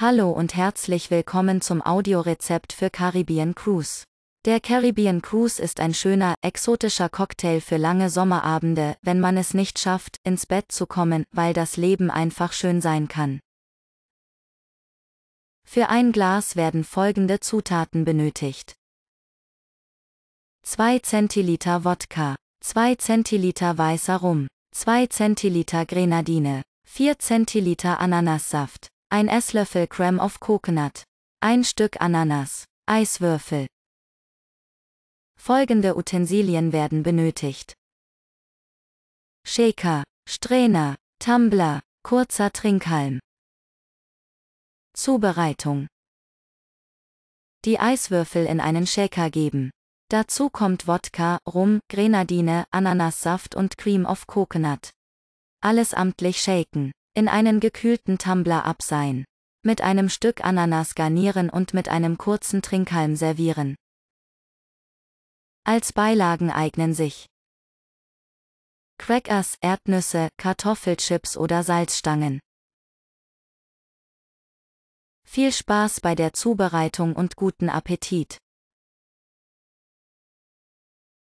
Hallo und herzlich willkommen zum Audiorezept für Caribbean Cruise. Der Caribbean Cruise ist ein schöner, exotischer Cocktail für lange Sommerabende, wenn man es nicht schafft, ins Bett zu kommen, weil das Leben einfach schön sein kann. Für ein Glas werden folgende Zutaten benötigt. 2 Zentiliter Wodka, 2 Zentiliter weißer Rum, 2 Zentiliter Grenadine, 4 Zentiliter Ananassaft, ein Esslöffel Creme of Coconut, ein Stück Ananas, Eiswürfel. Folgende Utensilien werden benötigt. Shaker, Strainer, Tumbler, kurzer Trinkhalm. Zubereitung. Die Eiswürfel in einen Shaker geben. Dazu kommt Wodka, Rum, Grenadine, Ananassaft und Cream of Coconut. Alles amtlich shaken in einen gekühlten Tumbler abseihen. Mit einem Stück Ananas garnieren und mit einem kurzen Trinkhalm servieren. Als Beilagen eignen sich Crackers, Erdnüsse, Kartoffelchips oder Salzstangen. Viel Spaß bei der Zubereitung und guten Appetit!